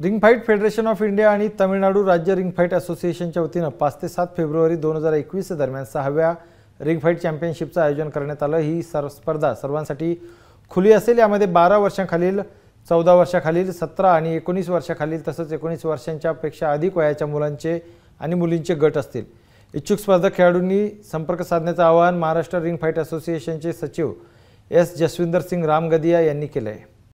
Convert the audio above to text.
ring fight federation of India आणि तमिळनाडू राज्य ring fight असोसिएशनच्या वतीनं पाच ते सात फेब्रुवारी दोन हजार एकवीस दरम्यान सहाव्या रिंग फाईट चॅम्पियनशिपचं आयोजन करण्यात आलं ही सर्व स्पर्धा सर्वांसाठी खुली असेल यामध्ये बारा वर्षांखालील चौदा वर्षाखालील सतरा आणि एकोणीस वर्षाखालील तसंच एकोणीस वर्षांच्या अधिक वयाच्या मुलांचे आणि मुलींचे गट असतील इच्छुक स्पर्धक खेळाडूंनी संपर्क साधण्याचं आवाहन महाराष्ट्र रिंग फाईट असोसिएशनचे सचिव एस जसविंदर सिंग रामगदिया यांनी केलं आहे